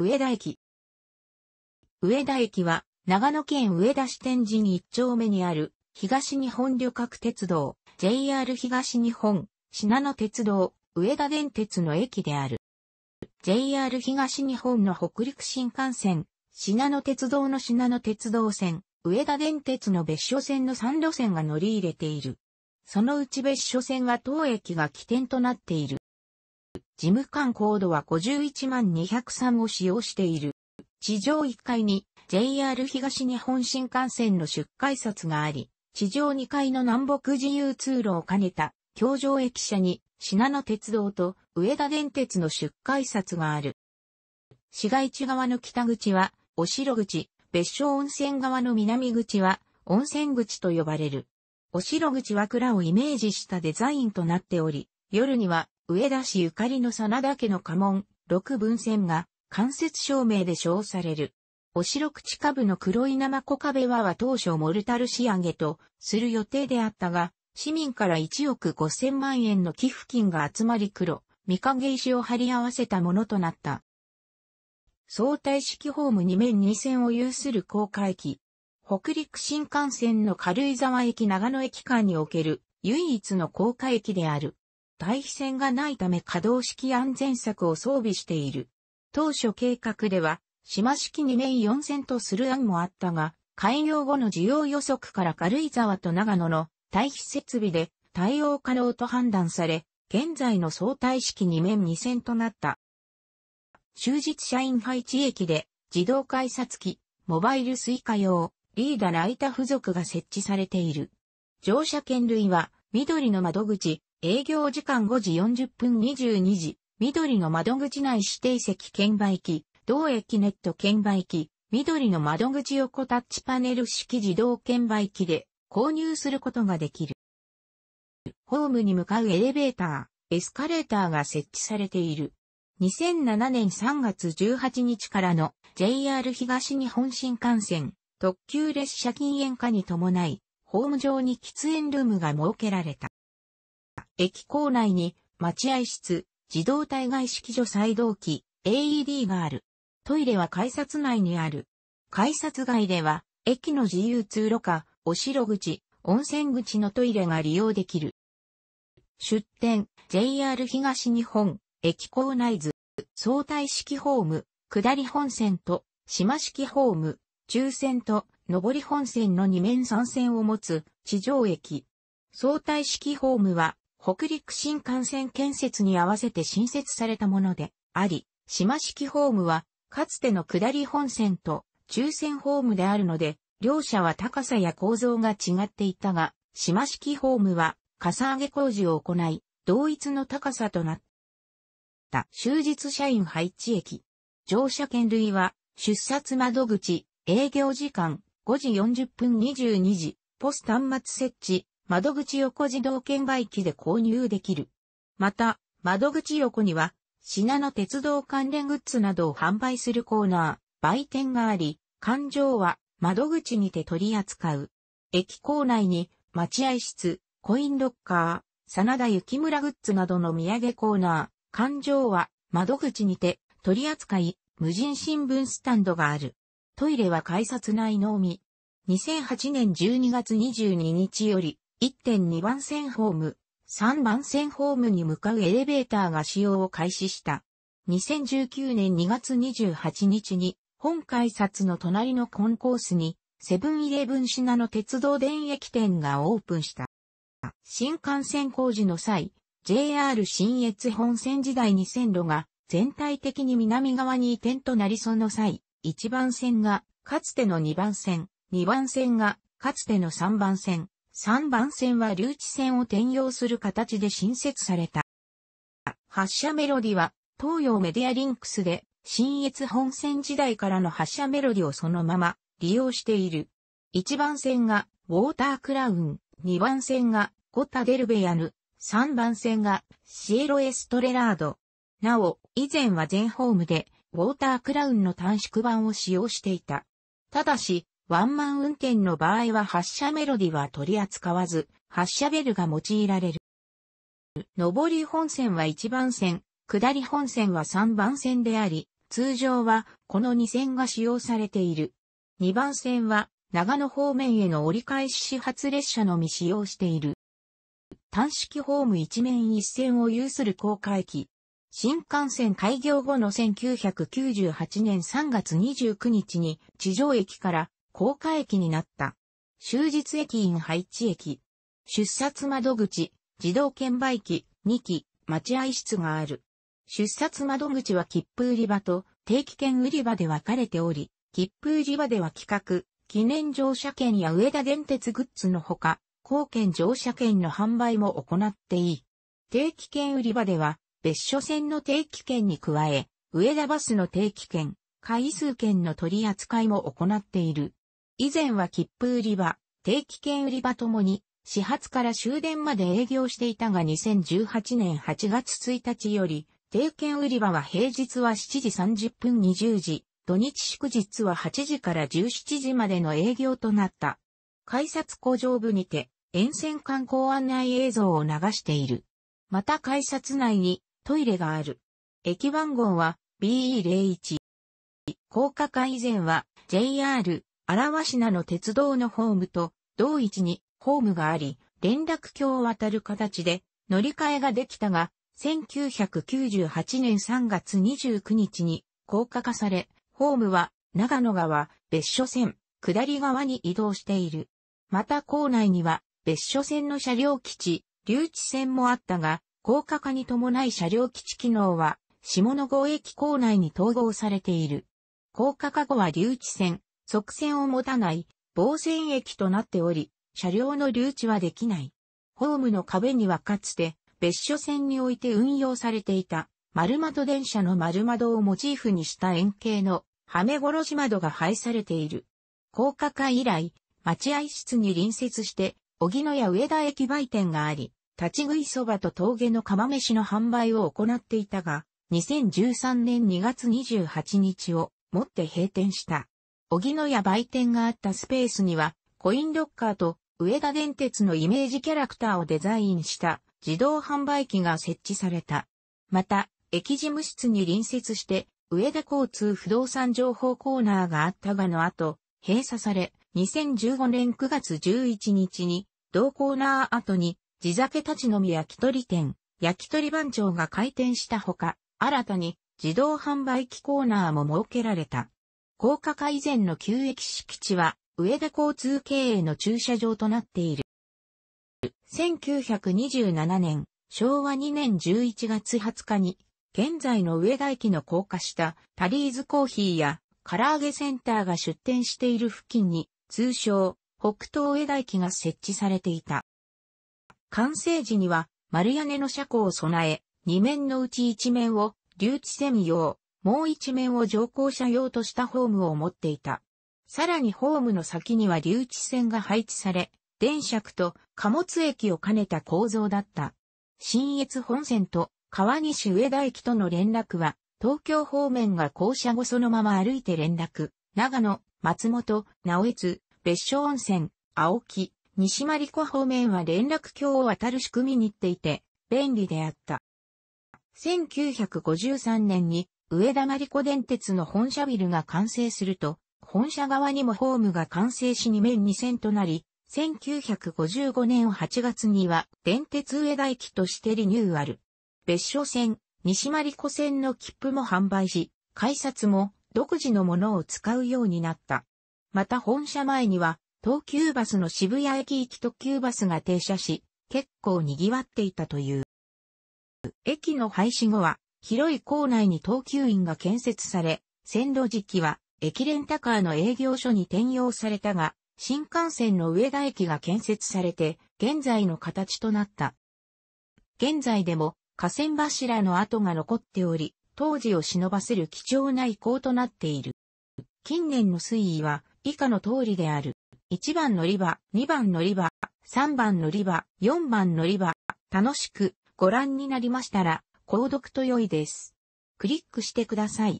上田駅。上田駅は、長野県上田市天神一丁目にある、東日本旅客鉄道、JR 東日本、信濃鉄道、上田電鉄の駅である。JR 東日本の北陸新幹線、信濃鉄道の信濃鉄道線、上田電鉄の別所線の3路線が乗り入れている。そのうち別所線は当駅が起点となっている。事務官コードは51万203を使用している。地上1階に JR 東日本新幹線の出海札があり、地上2階の南北自由通路を兼ねた、京城駅舎に、品野鉄道と上田電鉄の出海札がある。市街地側の北口は、お城口、別所温泉側の南口は、温泉口と呼ばれる。お城口は蔵をイメージしたデザインとなっており、夜には上田氏ゆかりの真田家の家紋、六文線が、間接照明で称される。お城口株の黒い生小壁はは当初モルタル仕上げとする予定であったが、市民から1億5千万円の寄付金が集まり黒、三影石を貼り合わせたものとなった。相対式ホーム2面2線を有する高架駅。北陸新幹線の軽井沢駅長野駅間における唯一の高架駅である。対比線がないため可動式安全策を装備している。当初計画では、島式2面4線とする案もあったが、開業後の需要予測から軽井沢と長野の対比設備で対応可能と判断され、現在の相対式2面2線となった。終日社員配置駅で自動改札機、モバイルスイカ用、リーダーライタ付属が設置されている。乗車券類は緑の窓口、営業時間5時40分22時、緑の窓口内指定席券売機、同駅ネット券売機、緑の窓口横タッチパネル式自動券売機で購入することができる。ホームに向かうエレベーター、エスカレーターが設置されている。2007年3月18日からの JR 東日本新幹線特急列車禁煙化に伴い、ホーム上に喫煙ルームが設けられた。駅構内に待合室、自動対外式所再動機、AED がある。トイレは改札内にある。改札外では、駅の自由通路か、お城口、温泉口のトイレが利用できる。出店、JR 東日本、駅構内図、相対式ホーム、下り本線と、島式ホーム、中線と、上り本線の2面3線を持つ、地上駅。相対式ホームは、北陸新幹線建設に合わせて新設されたものであり、島式ホームは、かつての下り本線と中線ホームであるので、両者は高さや構造が違っていたが、島式ホームは、かさ上げ工事を行い、同一の高さとなった。終日社員配置駅。乗車券類は、出札窓口、営業時間、5時40分22時、ポス端末設置、窓口横自動券売機で購入できる。また、窓口横には、品の鉄道関連グッズなどを販売するコーナー、売店があり、環状は窓口にて取り扱う。駅構内に、待合室、コインロッカー、真田幸村グッズなどの土産コーナー、環状は窓口にて取り扱い、無人新聞スタンドがある。トイレは改札内のみ。2008年12月22日より、1.2番線ホーム、3番線ホームに向かうエレベーターが使用を開始した。2019年2月28日に、本改札の隣のコンコースに、セブンイレブン品の鉄道電駅店がオープンした。新幹線工事の際、JR 新越本線時代に線路が全体的に南側に移転となりその際、1番線がかつての2番線、2番線がかつての3番線、3番線は留置線を転用する形で新設された。発車メロディは東洋メディアリンクスで新越本線時代からの発車メロディをそのまま利用している。1番線がウォータークラウン、2番線がゴタデルベヤヌ、3番線がシエロエストレラード。なお、以前は全ホームでウォータークラウンの短縮版を使用していた。ただし、ワンマン運転の場合は発車メロディは取り扱わず、発車ベルが用いられる。上り本線は1番線、下り本線は3番線であり、通常はこの2線が使用されている。2番線は長野方面への折り返し始発列車のみ使用している。単式ホーム一面一線を有する高架駅。新幹線開業後の1998年3月29日に地上駅から高架駅になった。終日駅員配置駅。出札窓口、自動券売機、2機、待合室がある。出札窓口は切符売り場と定期券売り場で分かれており、切符売り場では企画、記念乗車券や上田電鉄グッズのほか、貢献乗車券の販売も行っていい。定期券売り場では、別所線の定期券に加え、上田バスの定期券、回数券の取り扱いも行っている。以前は切符売り場、定期券売り場ともに、始発から終電まで営業していたが2018年8月1日より、定券売り場は平日は7時30分20時、土日祝日は8時から17時までの営業となった。改札工場部にて、沿線観光案内映像を流している。また改札内にトイレがある。駅番号は BE01。高架化以前は JR 荒和品の鉄道のホームと同一にホームがあり、連絡橋を渡る形で乗り換えができたが、1998年3月29日に高架化され、ホームは長野川別所線下り側に移動している。また校内には別所線の車両基地、留置線もあったが、高架化に伴い車両基地機能は下野郷駅構内に統合されている。高架化後は留置線、側線を持たない防線駅となっており、車両の留置はできない。ホームの壁にはかつて別所線において運用されていた丸窓電車の丸窓をモチーフにした円形のはめ殺し窓が配されている。高架化以来、待合室に隣接して、荻野や上田駅売店があり、立ち食いそばと峠の釜飯の販売を行っていたが、2013年2月28日をもって閉店した。荻野や売店があったスペースには、コインロッカーと上田電鉄のイメージキャラクターをデザインした自動販売機が設置された。また、駅事務室に隣接して、上田交通不動産情報コーナーがあったがの後、閉鎖され、2015年9月11日に、同コーナー後に、地酒立ち飲み焼き鳥店、焼き鳥番長が開店したほか、新たに自動販売機コーナーも設けられた。高架化以前の旧駅敷地は、上田交通経営の駐車場となっている。1927年、昭和2年11月20日に、現在の上田駅の高架下、タリーズコーヒーや、唐揚げセンターが出店している付近に、通称、北東上田駅が設置されていた。完成時には、丸屋根の車庫を備え、2面のうち1面を、留置専用、もう一面を乗降車用としたホームを持っていた。さらにホームの先には留置線が配置され、電車区と貨物駅を兼ねた構造だった。新越本線と川西上田駅との連絡は、東京方面が校舎後そのまま歩いて連絡、長野、松本、直越、別所温泉、青木、西丸子方面は連絡橋を渡る仕組みにっていて、便利であった。1953年に上田真理子電鉄の本社ビルが完成すると、本社側にもホームが完成し2面2線となり、1955年8月には電鉄上田駅としてリニューアル。別所線、西真理子線の切符も販売し、改札も独自のものを使うようになった。また本社前には、東急バスの渋谷駅行き特急バスが停車し、結構賑わっていたという。駅の廃止後は、広い構内に東急院が建設され、線路時期は駅レンタカーの営業所に転用されたが、新幹線の上田駅が建設されて、現在の形となった。現在でも河川柱の跡が残っており、当時を忍ばせる貴重な遺構となっている。近年の推移は以下の通りである。1番乗り場、2番乗り場、3番乗り場、4番乗り場、楽しくご覧になりましたら、購読と良いです。クリックしてください。